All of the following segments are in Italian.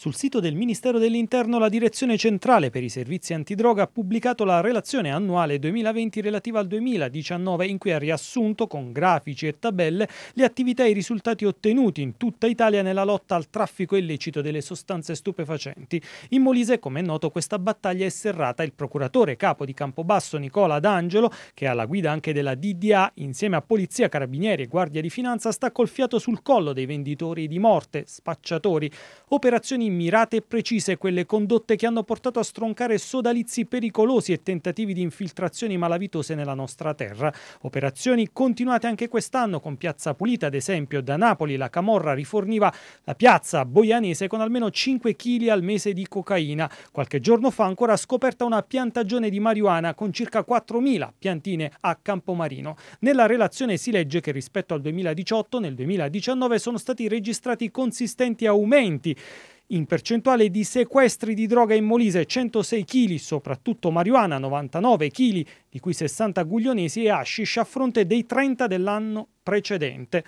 Sul sito del Ministero dell'Interno la Direzione Centrale per i Servizi Antidroga ha pubblicato la relazione annuale 2020 relativa al 2019 in cui ha riassunto con grafici e tabelle le attività e i risultati ottenuti in tutta Italia nella lotta al traffico illecito delle sostanze stupefacenti. In Molise, come è noto, questa battaglia è serrata. Il procuratore capo di Campobasso Nicola D'Angelo, che è alla guida anche della DDA, insieme a Polizia, Carabinieri e Guardia di Finanza, sta col fiato sul collo dei venditori di morte, spacciatori, operazioni mirate e precise quelle condotte che hanno portato a stroncare sodalizi pericolosi e tentativi di infiltrazioni malavitose nella nostra terra. Operazioni continuate anche quest'anno con Piazza Pulita, ad esempio da Napoli la Camorra riforniva la piazza boianese con almeno 5 kg al mese di cocaina. Qualche giorno fa ancora scoperta una piantagione di marijuana con circa 4.000 piantine a Campomarino. Nella relazione si legge che rispetto al 2018 nel 2019 sono stati registrati consistenti aumenti in percentuale di sequestri di droga in Molise 106 kg, soprattutto marijuana 99 kg, di cui 60 guglionesi e hashish a fronte dei 30 dell'anno precedente.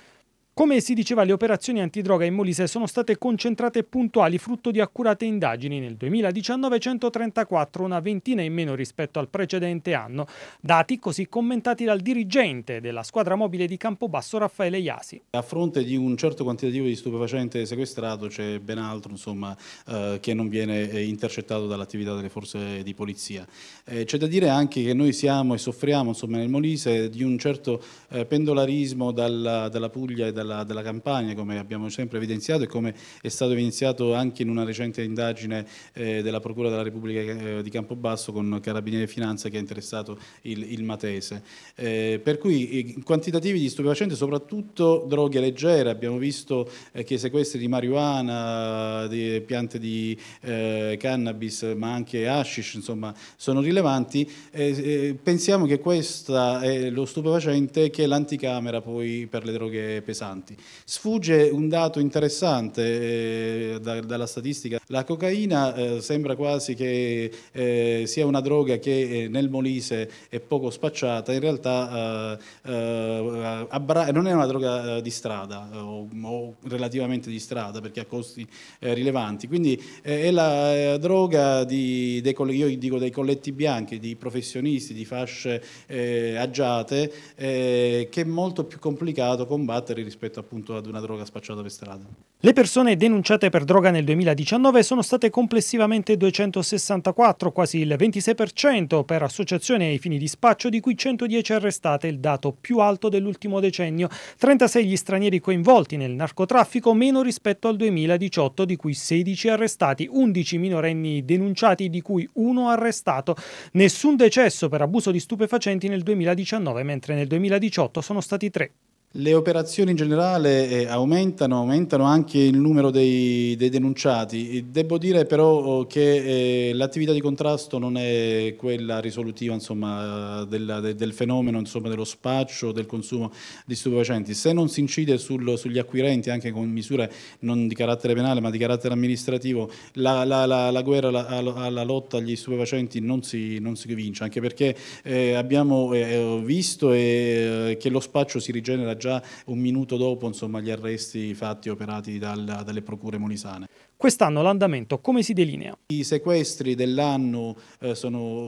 Come si diceva, le operazioni antidroga in Molise sono state concentrate e puntuali, frutto di accurate indagini. Nel 2019 134, una ventina in meno rispetto al precedente anno. Dati così commentati dal dirigente della squadra mobile di Campobasso, Raffaele Iasi. A fronte di un certo quantitativo di stupefacente sequestrato c'è ben altro insomma, eh, che non viene eh, intercettato dall'attività delle forze di polizia. Eh, c'è da dire anche che noi siamo e soffriamo insomma, nel Molise di un certo eh, pendolarismo dalla, dalla Puglia e dalla della, della, Campania, come abbiamo sempre evidenziato e come è stato evidenziato anche in una recente indagine eh, della Procura della Repubblica eh, di Campobasso con Carabinieri Finanza che ha interessato il, il Matese. Eh, per cui eh, quantitativi di stupefacenti, soprattutto droghe leggere, abbiamo visto eh, che sequestri di marijuana, di piante di eh, cannabis, ma anche hashish, insomma, sono rilevanti. pensiamo che questo è lo stupefacente che è l'anticamera poi per le droghe pesanti importanti. Sfugge un dato interessante eh, da, dalla statistica. La cocaina eh, sembra quasi che eh, sia una droga che eh, nel Molise è poco spacciata, in realtà eh, eh, non è una droga di strada o, o, relativamente di strada perché ha costi rilevanti, quindi è la droga di, dei, io dico dei colletti bianchi, di professionisti, di fasce agiate che è molto più complicato combattere rispetto rispetto appunto ad una droga spacciata per strada. Le persone denunciate per droga nel 2019 sono state complessivamente 264, quasi il 26% per associazione ai fini di spaccio, di cui 110 arrestate, il dato più alto dell'ultimo decennio. 36 gli stranieri coinvolti nel narcotraffico, meno rispetto al 2018, di cui 16 arrestati, 11 minorenni denunciati, di cui uno arrestato. Nessun decesso per abuso di stupefacenti nel 2019, mentre nel 2018 sono stati tre. Le operazioni in generale eh, aumentano, aumentano anche il numero dei, dei denunciati. Devo dire però oh, che eh, l'attività di contrasto non è quella risolutiva insomma, del, del, fenomeno insomma, dello spaccio, del consumo di stupefacenti. Se non si incide sul, sugli acquirenti anche con misure non di carattere penale ma di carattere amministrativo, la, la, la, la guerra alla lotta agli stupefacenti non si, non si vince, anche perché eh, abbiamo eh, visto eh, che lo spaccio si rigenera già un minuto dopo insomma, gli arresti fatti operati dal, dalle procure molisane. Quest'anno l'andamento come si delinea? I sequestri dell'anno eh,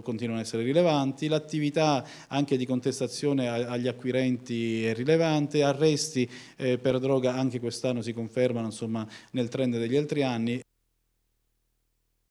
continuano ad essere rilevanti, l'attività anche di contestazione agli acquirenti è rilevante, arresti eh, per droga anche quest'anno si confermano insomma, nel trend degli altri anni.